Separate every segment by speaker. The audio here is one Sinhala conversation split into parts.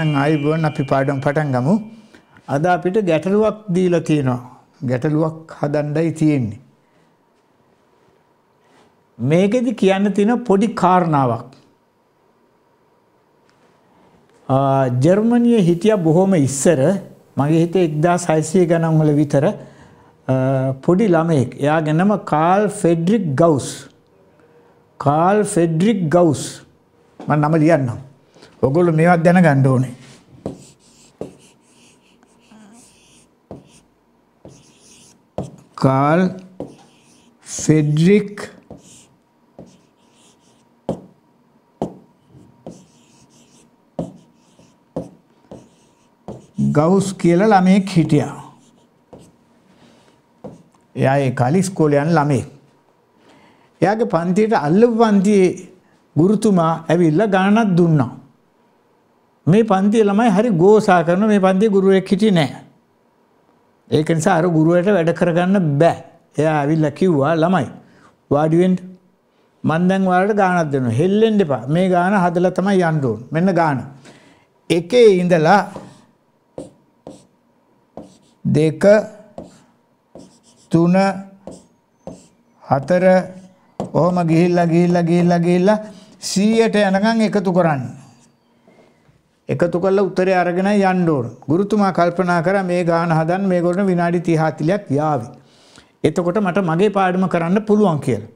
Speaker 1: එහෙනම් ආයිබෝන් අපි පාඩම් පටන් ගමු. අද අපිට ගැටලුවක් දීලා තියෙනවා. ගැටලුවක් හදන්නයි තියෙන්නේ. මේකෙදි කියන්න තියෙන පොඩි කාරණාවක්. ජර්මනියේ හිටිය බොහොම ඉස්සර මගේ හිතේ 1600 ගණන් වල විතර පොඩි ළමයෙක්. එයාගේ නම Carl Friedrich Gauss. Carl Friedrich Gauss. මම නම ලියන්නම්. ඔගොල්ලෝ මේවත් දැනගන්න ඕනේ. කාල් ෆෙඩරික් ගවුස් කියලා ළමයෙක් හිටියා. එයා ඒ කාලේ ඉස්කෝලේ යන ළමයෙක්. එයාගේ පන්තියට අල්ලපු පන්තියේ ගුරුතුමා ඇවිල්ලා ගණනක් දුන්නා. මේ පන්තිය ළමයි හරි ගෝසා කරන මේ පන්තිය ගුරුවෙක් හිටියේ නැහැ. ඒක නිසා අර ගුරුවරට වැඩ කරගන්න බෑ. එයා ඇවිල්ලා කිව්වා ළමයි වාඩි වෙන්න මම දැන් ඔයාලට ගානක් දෙනවා. හෙල්ලෙන්න එපා. මේ ගාන හදලා තමයි යන්න ඕන. මෙන්න ගාන. එකේ ඉඳලා දෙක තුන හතර ඔහොම ගිහිල්ලා ගිහිල්ලා ගිහිල්ලා ගිහිල්ලා 100ට යනකම් එකතු කරන්න. එකතු කරලා උත්තරය අරගෙන යන්න ඕන. ගුරුතුමා කල්පනා කරා මේ ගාන හදන්න මේගොල්ලෝ විනාඩි 30 40ක් යාවි. එතකොට මට මගේ පාඩම කරන්න පුළුවන් කියලා.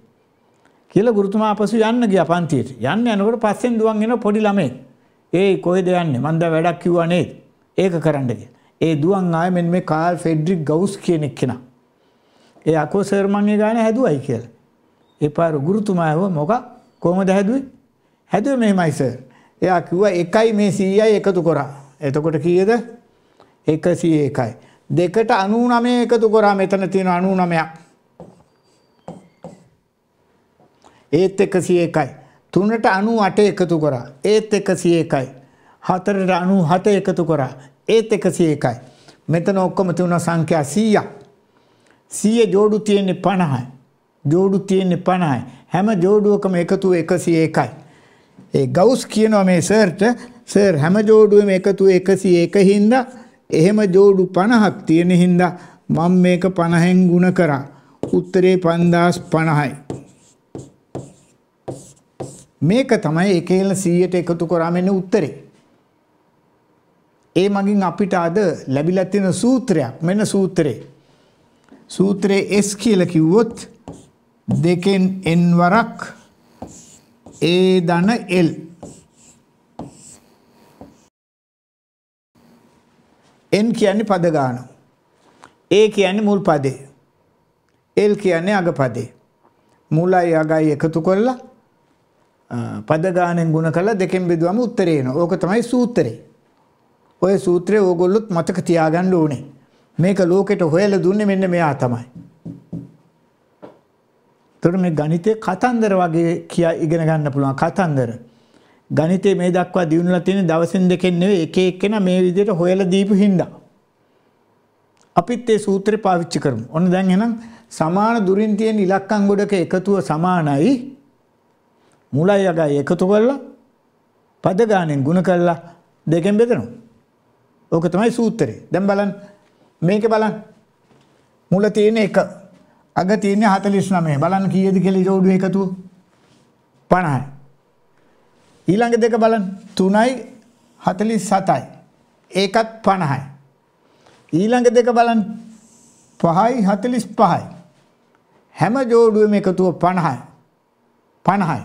Speaker 1: කියලා ගුරුතුමා පසු යන්න ගියා පන්තියට. යන්න යනකොට පස්සෙන් දුවන් එන පොඩි ළමෙක්. "ඒයි කොහෙද යන්නේ? මං දැන් වැඩක් කිව්වා නේද? ඒක කරන්න කියලා." ඒ දුවන් ආයේ මෙන්න මේ කාල් ෆෙඩ්රික් ගවුස් කියන එක්කෙනා. ඒ අකෝ සර් මං ඒ ගාන හැදුවයි කියලා. ඒ පාර ගුරුතුමා ඇහුවා "මොකක්? කොහමද හැදුවේ?" "හැදුවේ මෙහෙමයි සර්." එයා කිව්වා එකයි මේ 100යි එකතු කරා. එතකොට කීයද? 101යි. දෙකට 99 එකතු කරා මෙතන තියෙන 99ක්. ඒත් 101යි. තුනට 98 එකතු කරා. ඒත් 101යි. හතරට 97 එකතු කරා. ඒත් 101යි. මෙතන ඔක්කොම තියුණා සංඛ්‍යා 100ක්. 100 جوړු තියෙන්නේ 50යි. ජෝඩු තියෙන්නේ 50යි. හැම ජෝඩුවකම එකතුව 101යි. ඒ ගවුස් කියනවා මේ සර්ට සර් හැම ජෝඩුවම එකතු 101 හින්දා එහෙම ජෝඩු 50ක් තියෙන හින්දා මම මේක 50ෙන් ಗುಣ කරා. උත්තරේ 5050යි. මේක තමයි එකේල 100ට එකතු කරාම එන උත්තරේ. ඒ මගින් අපිට අද ලැබිලා තියෙන සූත්‍රයක් මෙන්න සූත්‍රේ. සූත්‍රයේ S කියලා කිව්වොත් දෙකෙන් n වරක් ඒ ධන L N කියන්නේ පද ගාන. A කියන්නේ මුල් පදේ. L කියන්නේ අග පදේ. මුලයි අගයි එකතු කරලා පද ගානෙන් ගුණ කරලා දෙකෙන් බෙදුවම උත්තරේ එනවා. ඕක තමයි සූත්‍රේ. ඔය සූත්‍රය ඕගොල්ලොත් මතක තියාගන්න ඕනේ. මේක ලෝකෙට හොයලා දුන්නේ මෙන්න මෙයා තමයි. එතකොට මේ ගණිතය කතන්දර වගේ කියා ඉගෙන ගන්න පුළුවන් කතන්දර. ගණිතේ මේ දක්වා දිනුලා තියෙන දවසින් දෙකෙන් නෙවෙයි එක එකන මේ විදිහට හොයලා දීපු හින්දා. අපිත් ඒ සූත්‍රය පාවිච්චි කරමු. ඔන්න දැන් එහෙනම් සමාන දුරින් තියෙන ඉලක්කම් ගොඩක එකතුව සමානයි මුලයි අගයි එකතු කරලා පද ගානෙන් ಗುಣ කරලා දෙකෙන් බෙදනවා. ඕක තමයි සූත්‍රය. දැන් බලන්න මේක බලන්න. මුල තියෙන එක අග තියෙන්නේ 49. බලන්න කීයද කියලා ජෝඩුව එකතුව 50යි. ඊළඟ දෙක බලන්න 3යි 47යි. ඒකත් 50යි. ඊළඟ දෙක බලන්න 5යි 45යි. හැම ජෝඩුවෙම එකතුව 50යි. 50යි.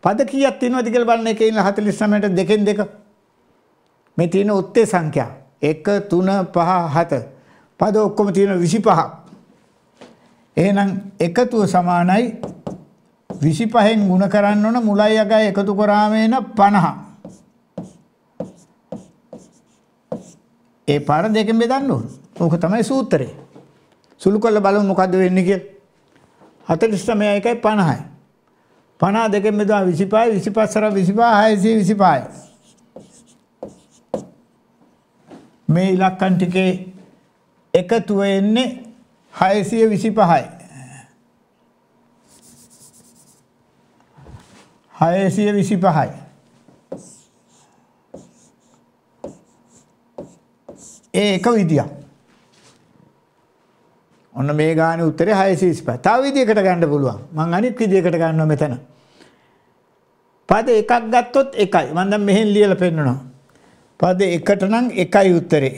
Speaker 1: පද කීයක් තියෙනවද කියලා බලන්න එකේ ඉන්න 49ට දෙකෙන් දෙක මේ තියෙන උත්තේ සංඛ්‍යා 1 3 5 7 පද ඔක්කොම තියෙන 25ක් එහෙනම් එකතුව සමානයි 25න් ගුණ කරන්න ඕන මුලයි අගයි එකතු කරාම එන 50. ඒ පාර දෙකෙන් බෙදන්න ඕන. ඕක තමයි සූත්‍රය. සුළු කරලා බලමු මොකද්ද වෙන්නේ කියලා. 49 එකයි 50යි. 50 දෙකෙන් බෙදුවා 25 25 සර 25 625. මේ ඉලක්කන් ටිකේ එකතුව එන්නේ හයසිය විසි පහයි හයසිය විසි පහයි ඒ එක විදිිය ඔන්න මේ ගාන උත්තර හයසිස් ප තව විදිකට ගණඩ පුළුවන් මං අනිත් විදිකට ගන්න මෙතන පද එකක් ගත්තොත් එකයි මන්දම් මෙහෙන් ලියල පෙන්න්නනවා පද එකට නම් එකයි උත්තරේ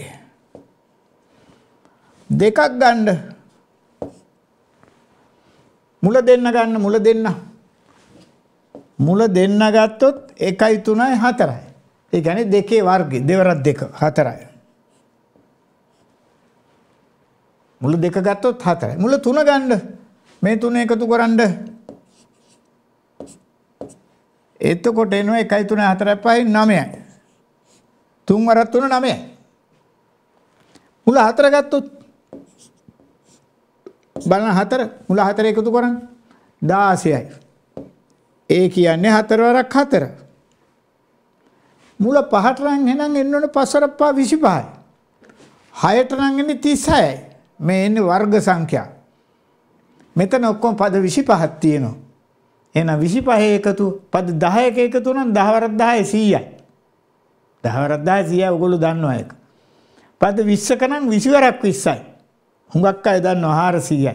Speaker 1: දෙකක් ගණ්ඩ මුල දෙන්න ගන්න මුල දෙන්න. මුල දෙන්න ගත්තොත් 1යි 3යි 4යි. ඒ කියන්නේ දෙකේ වර්ගය දෙවරක් දෙක 4යි. මුල දෙක ගත්තොත් 4යි. මුල 3 ගන්න. මේ තුන එකතු කරන්න. එතකොට එනවා 1යි 3යි 4යි 5යි 9යි. 3 වරක් 3 9යි. මුල 4 ගත්තොත් බලන්න හතර මුල හතර එකතු කරන්න 16යි. ඒ කියන්නේ හතරවරක් හතර. මුල පහට නම් එහෙනම් එන්න ඕනේ පස්වරක් පහ 25යි. හයට නම් එන්නේ 36යි. මේ එන්නේ වර්ග සංඛ්‍යා. මෙතන ඔක්කොම පද 25ක් තියෙනවා. එහෙනම් 25 එකතු පද 10ක එකතු නම් 10 වරක් 10 100යි. 10 වරක් 10 100යි ඔයගොල්ලෝ දන්නවා ඒක. පද 20ක නම් 20 වරක් 20යි. හුඟක් අය දන්නවා 400යි.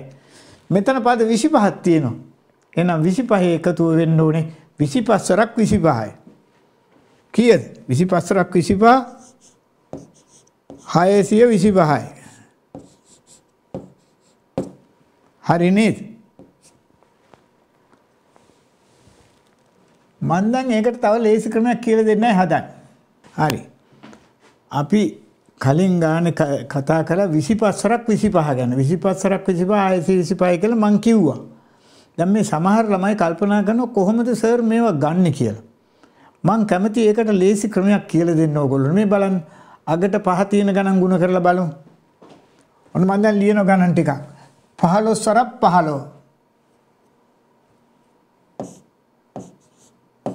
Speaker 1: මෙතන පද 25ක් තියෙනවා. එහෙනම් 25 එකතුව වෙන්න ඕනේ 25සරක් 25යි. කීයද? 25සරක් 25 625යි. හරි නේද? මන් දැන් ඒකට තව ලේසි ක්‍රමයක් කියලා දෙන්නයි හදන්නේ. හරි. අපි කලින් ගාන කතා කළා 25සරක් 25 ගැන 25සරක් 25 125 කියලා මං කිව්වා. දැන් මේ සමහර ළමයි කල්පනා කරනවා කොහොමද සර් මේවා ගන්න කියලා. මං කැමති ඒකට ලේසි ක්‍රමයක් කියලා දෙන්න ඕගොල්ලෝ. මේ බලන්න අගට පහ තියෙන ගණන් ගුණ කරලා බලමු. ඔන්න මං දැන් ලියන ගණන් ටිකක්. 15 සරක් 15.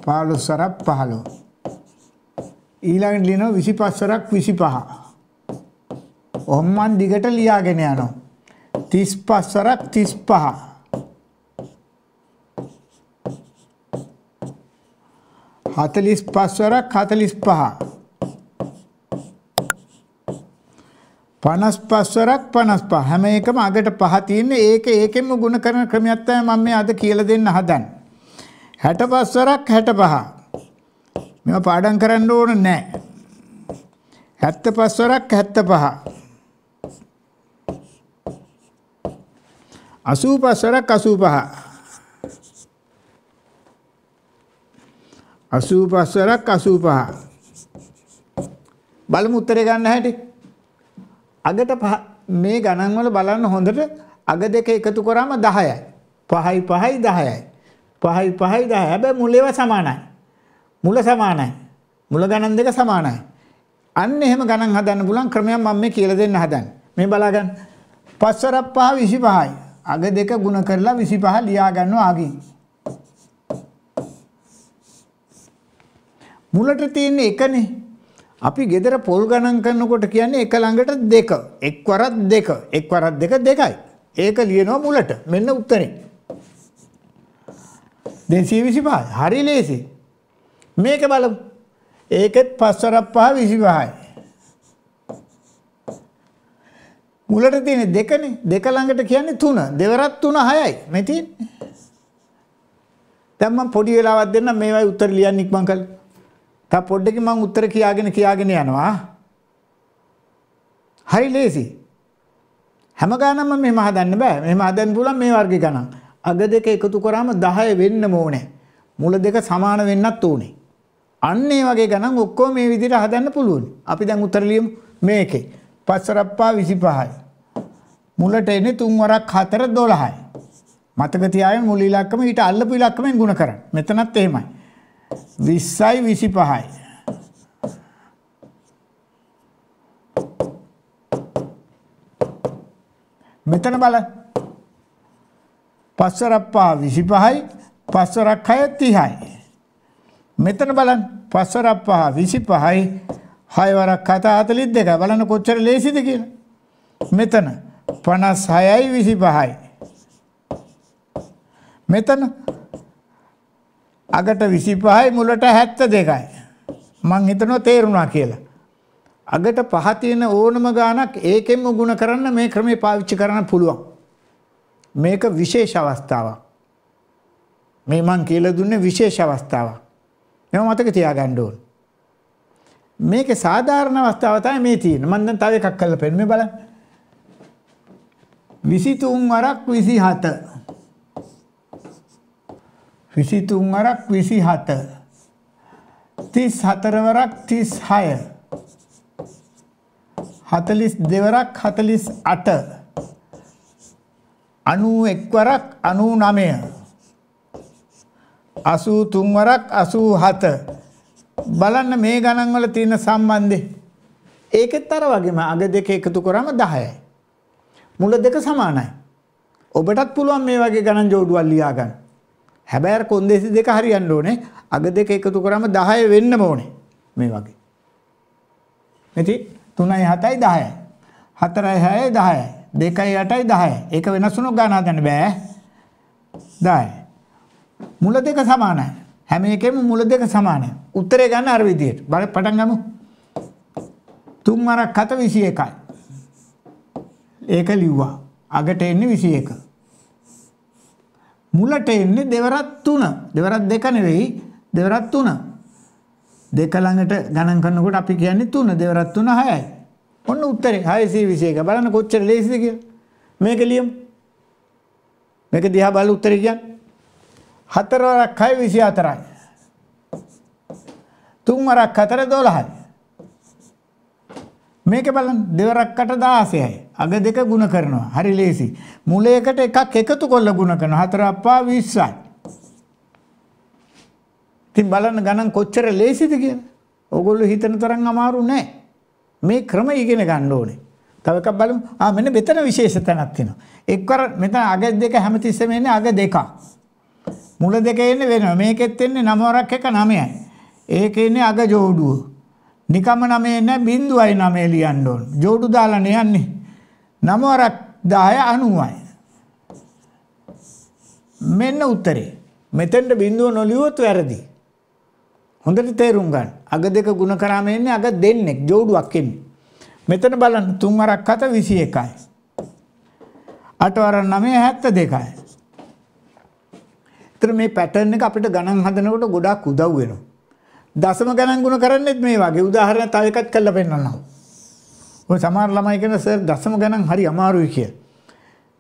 Speaker 1: 15 සරක් 15. ඊළඟට ලියනවා 25 සරක් 25. ඔහොම මන් දිගට ලියාගෙන යනවා. 35 වරක් 35. හතලිස් පස්වරක් හතලිස් පහ පනස් පස්වරක් පනස් පහ හැම එකම අගට පහ තියෙන ඒක ඒකෙම ගුණ කරන ක්‍රමයක් තමයි මම මේ අද කියලා දෙන්න හදන්නේ 65වරක් 65 මේවා පාඩම් කරන්න ඕන නැහැ 75වරක් 75 85වරක් 85 85වරක් 85 බලමු උත්තරේ ගන්න හැටි අගට මේ ගණන් වල බලන්න හොඳට අග දෙක එකතු කරාම 10යි 5යි 5යි 10යි 5යි 5යි 10 හැබැයි මුල ඒවා සමානයි මුල සමානයි මුල ගණන් දෙක සමානයි අන්න එහෙම ගණන් හදන්න පුළුවන් ක්‍රමයක් මම මේ කියලා දෙන්න හදන්නේ මේ බලාගන්න 5 වරක් 5 25යි අග දෙක ගුණ කරලා 25 ලියා ගන්නවා අගින්. මුලට තියෙන එකනේ. අපි gedara පොල් ගණන් කරනකොට කියන්නේ එක ළඟට දෙක. එක්වරක් දෙක. එක්වරක් දෙක දෙකයි. ඒක ලියනවා මුලට. මෙන්න උත්තරේ. දැන් 125. හරි ලේසි. මේක බලමු. ඒකෙත් පස්වරක් පහ 25යි. මුලට තියෙන දෙකනේ. දෙක ළඟට කියන්නේ තුන. දෙවරත් තුන හයයි. මේ තියෙන්නේ. දැන් මම පොඩි වෙලාවක් දෙන්න මේවයි උත්තර ලියන්න ඉක්මන් කළා. තා පොඩ්ඩකින් මම උත්තර කියාගෙන කියාගෙන යනවා. හරි ලේසි. හැම ගානක්ම මෙහෙම හදන්න බෑ. මෙහෙම හදන්න පුළුවන් මේ වර්ගේ ගණන්. අග දෙක එකතු කරාම 10 වෙන්නම ඕනේ. මුල දෙක සමාන වෙන්නත් ඕනේ. අන්න ඒ වගේ ගණන් ඔක්කොම මේ විදිහට හදන්න පුළුවන්. අපි දැන් උත්තර ලියමු මේකේ. පස්සරප්පා 25යි. මුලට එන්නේ තුන් වරක් 4 12යි. මතක තියාගන්න මුල ඉලක්කම ඊට අල්ලපු ඉලක්කමෙන් ගුණ කරන්න. මෙතනත් එහෙමයි. 20යි 25යි. මෙතන බල. පස්සරප්පා 25යි පස්සරක් 6 30යි. මෙතන බලන්න පස්සරප්පා 25යි හය වරක් කතා 42යි බලන්න කොච්චර ලේසිද කියලා. මෙතන 56යි 25යි. මෙතන අගට 25යි මුලට 72යි. මං හිතනවා තේරුණා කියලා. අගට පහ තියෙන ඕනම ගාණක් ඒකෙන්ම ගුණ කරන්න මේ ක්‍රමේ පාවිච්චි කරන්න පුළුවන්. මේක විශේෂ අවස්ථාවක්. මේ මං කියලා දුන්නේ විශේෂ අවස්ථාවක්. මේව මතක තියාගන්න ඕනේ. මේකේ සාධාරණ අවස්ථාව තමයි මේ තියෙන්නේ. මම දැන් තව එකක් කරලා පෙන්නන්න බලන්න. 23 වරක් 27. 23 වරක් 27. 34 වරක් 36. 42 වරක් 48. 91 වරක් 99. 83 වරක් 87. බලන්න මේ ගණන් වල තියෙන සම්බන්ධය. ඒකෙත් අර වගේම අග දෙක එකතු කරාම 10යි. මුල දෙක සමානයි. ඔබටත් පුළුවන් මේ වගේ ගණන් ජෝඩුවල් ලියා ගන්න. හැබැයි අර කොන්දේසි දෙක හරියන්න ඕනේ. අග දෙක එකතු කරාම 10 වෙන්නම ඕනේ. මේ වගේ. මෙති 3යි 7යි 10යි. 4යි 6යි 10යි. 2යි 8යි 10යි. ඒක වෙනස් වුණොත් ගණන් හදන්න බෑ. 10යි. මුල දෙක සමානයි. හැම එකෙම මුල දෙක සමානයි. උත්තරේ ගන්න අර විදියට. බලන්න පටන් ගමු. 3 වරක් 7 21යි. ඒක ලිව්වා. අගට එන්නේ 21. මුලට එන්නේ දෙවරක් 3. දෙවරක් දෙක නෙවෙයි දෙවරක් 3. දෙක ළඟට ගණන් කරනකොට අපි කියන්නේ 3 දෙවරක් 3 6යි. ඔන්න උත්තරේ 621. බලන්න කොච්චර ලේසිද කියලා. මේක ලියමු. මේක දිහා බලලා උත්තරේ කියන්නේ හතරවරක් 6 24යි. තුන්වරක් 4 12යි. මේක බලන්න දෙවරක්කට 16යි. අග දෙක ಗುಣ කරනවා. හරි ලේසි. මුලයකට එකක් එකතු කරලා ಗುಣ කරනවා. හතර අප්පා 20යි. ඉතින් බලන්න ගණන් කොච්චර ලේසිද කියලා. ඕගොල්ලෝ හිතන තරම් අමාරු නෑ. මේ ක්‍රම ඉගෙන ගන්න ඕනේ. තව එකක් බලමු. ආ මෙන්න මෙතන විශේෂ තැනක් තියෙනවා. එක්වර මෙතන අග දෙක හැමතිස්සෙම එන්නේ අග දෙකක්. මුල දෙකේ එන්නේ වෙනවා. මේකෙත් එන්නේ නමවරක් එක නමයයි. ඒකේ ඉන්නේ අග ජෝඩුව. නිකම නමේ නැ බිඳුවයි නමේ ලියන්න ඕන. ජෝඩු දාලා නේ යන්නේ. නමවරක් 10 90යි. මෙන්න උත්තරේ. මෙතෙන්ට බිඳුව නොලියුවොත් වැරදි. හොඳට තේරුම් ගන්න. අග දෙක ಗುಣ කරාම එන්නේ අග දෙන්නෙක් ජෝඩුවක් එන්නේ. මෙතන බලන්න 3 වරක් 7 21යි. 8 වරක් 9 72යි. ඒතර මේ පැටර්න් එක අපිට ගණන් හදනකොට ගොඩාක් උදව් වෙනවා. දශම ගණන් ගුණ කරන්නේත් මේ වගේ. උදාහරණ තව එකක් කරලා පෙන්නන්නම්. ඔය සමහර ළමයි කියන සර් දශම ගණන් හරි අමාරුයි කියලා.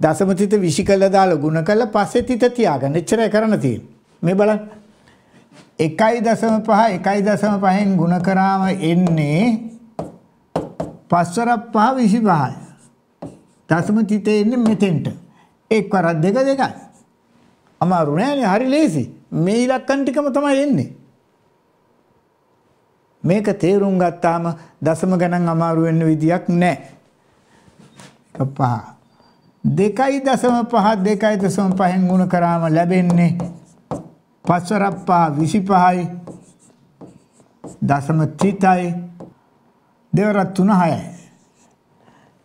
Speaker 1: දශම තිත 20 කළා දාලා ගුණ කළා පස්සේ තිත තියාගන්න. එච්චරයි කරන්න තියෙන්නේ. මේ බලන්න. 1.5 1.5න් ගුණ කරාම එන්නේ පස්වර 5 25යි. දශම තිතේ එන්නේ මෙතෙන්ට. එක්වරක් දෙක දෙකයි. අමාරු නෑනේ හරි ලේසි. මේ ඉලක්කම් ටිකම තමයි එන්නේ. මේක තේරුම් ගත්තාම දශම ගණන් අමාරු වෙන්න විදියක් නෑ. පහ. දෙකයි දශම පහ දෙකයි දශම පහෙන් ගුණ කරාම ලැබෙන්නේ පස්වරප්පා විසි පහයි දසම තිතයි දෙවරත් තුන හයයි.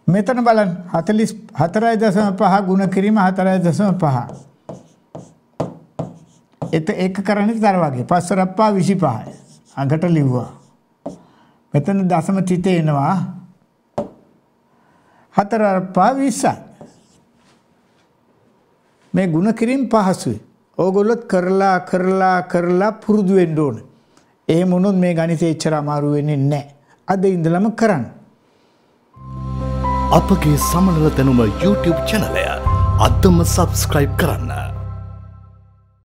Speaker 1: මෙතන බලන් හතලිස් හතරයි දසම පහ ගුණ කිරීම හතරයි දසම පහ. එත ඒක කරන්නේ තර වගේ. පස්වරප්පා 25. අඟට ලිව්වා. මෙතන දශම තිතේ එනවා. හතරරප්පා 20. මේ ಗುಣ කිරීම පහසුයි. ඕගොල්ලොත් කරලා කරලා කරලා පුරුදු වෙන්න ඕනේ. එහෙම වුණොත් මේ ගණිතය එච්චර අමාරු වෙන්නේ නැහැ. අද ඉඳලම කරන්න. අපගේ සමනල දැනුම YouTube චැනලය අදම subscribe කරන්න.